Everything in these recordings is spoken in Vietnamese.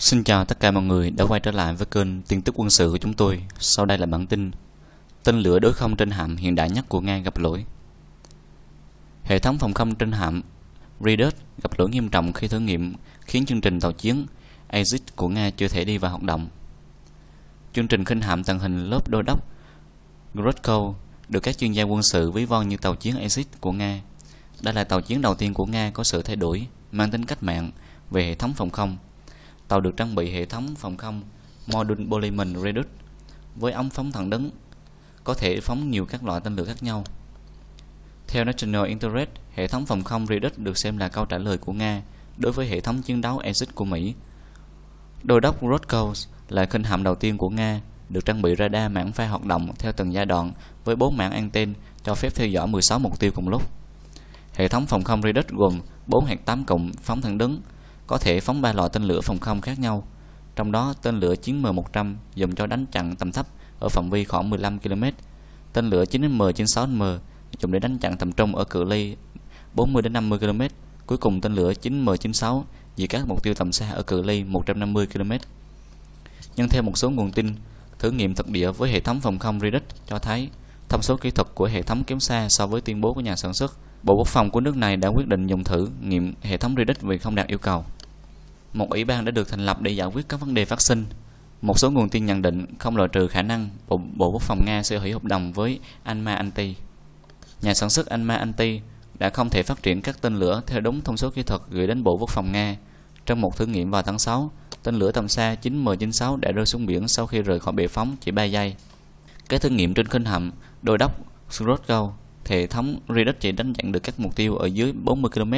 Xin chào tất cả mọi người đã quay trở lại với kênh tin tức quân sự của chúng tôi. Sau đây là bản tin. Tên lửa đối không trên hạm hiện đại nhất của Nga gặp lỗi. Hệ thống phòng không trên hạm Redut gặp lỗi nghiêm trọng khi thử nghiệm khiến chương trình tàu chiến Aegis của Nga chưa thể đi vào hoạt động. Chương trình khinh hạm tàng hình lớp đô đốc Grotko được các chuyên gia quân sự ví von như tàu chiến Aegis của Nga. Đây là tàu chiến đầu tiên của Nga có sự thay đổi mang tính cách mạng về hệ thống phòng không Tàu được trang bị hệ thống phòng không Modern Polymer Redux với ống phóng thẳng đứng, có thể phóng nhiều các loại tên lửa khác nhau. Theo National Interest, hệ thống phòng không Redux được xem là câu trả lời của Nga đối với hệ thống chiến đấu Aegis của Mỹ. Đô đốc Roscoe là khinh hạm đầu tiên của Nga được trang bị radar mảng pha hoạt động theo từng giai đoạn với bốn mảng anten cho phép theo dõi 16 mục tiêu cùng lúc. Hệ thống phòng không Redux gồm 4 hạt 8 cụm phóng thẳng đứng, có thể phóng ba loại tên lửa phòng không khác nhau, trong đó tên lửa chiến M100 dùng cho đánh chặn tầm thấp ở phạm vi khoảng 15 km, tên lửa 9M96M dùng để đánh chặn tầm trung ở cự ly 40 đến 50 km, cuối cùng tên lửa 9M96 diệt các mục tiêu tầm xa ở cự ly 150 km. Nhưng theo một số nguồn tin, thử nghiệm thực địa với hệ thống phòng không Redux cho thấy thông số kỹ thuật của hệ thống kém xa so với tuyên bố của nhà sản xuất. Bộ Quốc phòng của nước này đã quyết định dùng thử nghiệm hệ thống Redux vì không đạt yêu cầu một ủy ban đã được thành lập để giải quyết các vấn đề phát sinh. Một số nguồn tin nhận định không loại trừ khả năng Bộ, Bộ Quốc phòng Nga sẽ hủy hợp đồng với Anma Anti. Nhà sản xuất Anma Anti đã không thể phát triển các tên lửa theo đúng thông số kỹ thuật gửi đến Bộ Quốc phòng Nga. Trong một thử nghiệm vào tháng 6, tên lửa tầm xa 9M96 đã rơi xuống biển sau khi rời khỏi bệ phóng chỉ 3 giây. Các thử nghiệm trên khinh hạm, đôi đốc Srotkov, hệ thống Redux chỉ đánh chặn được các mục tiêu ở dưới 40 km.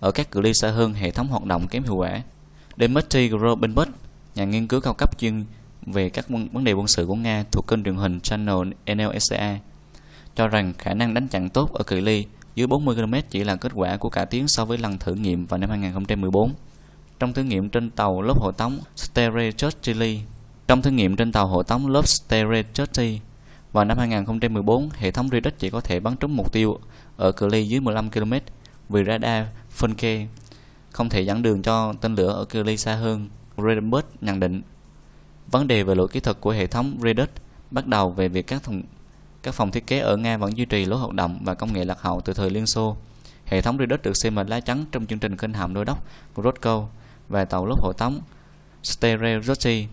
Ở các cự ly xa hơn, hệ thống hoạt động kém hiệu quả. Dmitry Robenbert, nhà nghiên cứu cao cấp chuyên về các vấn đề quân sự của Nga thuộc kênh truyền hình Channel NLSA, cho rằng khả năng đánh chặn tốt ở cự ly dưới 40 km chỉ là kết quả của cả tiếng so với lần thử nghiệm vào năm 2014. Trong thử nghiệm trên tàu lớp hộ tống Stereochili, trong thử nghiệm trên tàu hộ tống lớp Stereochili vào năm 2014, hệ thống radar chỉ có thể bắn trúng mục tiêu ở cự ly dưới 15 km vì radar phân Funke không thể dẫn đường cho tên lửa ở cự ly xa hơn. Redenberg nhận định vấn đề về lỗi kỹ thuật của hệ thống Redux bắt đầu về việc các thùng các phòng thiết kế ở Nga vẫn duy trì lối hoạt động và công nghệ lạc hậu từ thời Liên Xô. Hệ thống Redux được xem là lá chắn trong chương trình kênh hàm đô đốc Grodko và tàu lốp hộ tống Sterezhotchi.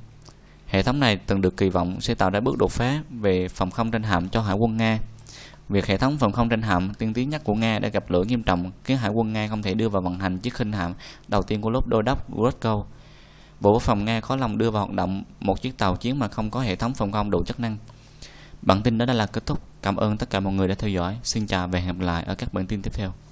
Hệ thống này từng được kỳ vọng sẽ tạo ra bước đột phá về phòng không trên hạm cho hải quân Nga. Việc hệ thống phòng không trên hạm tiên tiến nhất của Nga đã gặp lửa nghiêm trọng khiến hải quân Nga không thể đưa vào vận hành chiếc khinh hạm đầu tiên của lốp đô đốc Grotkov. Bộ Quốc phòng Nga khó lòng đưa vào hoạt động một chiếc tàu chiến mà không có hệ thống phòng không đủ chức năng. Bản tin đó đã là kết thúc. Cảm ơn tất cả mọi người đã theo dõi. Xin chào và hẹn gặp lại ở các bản tin tiếp theo.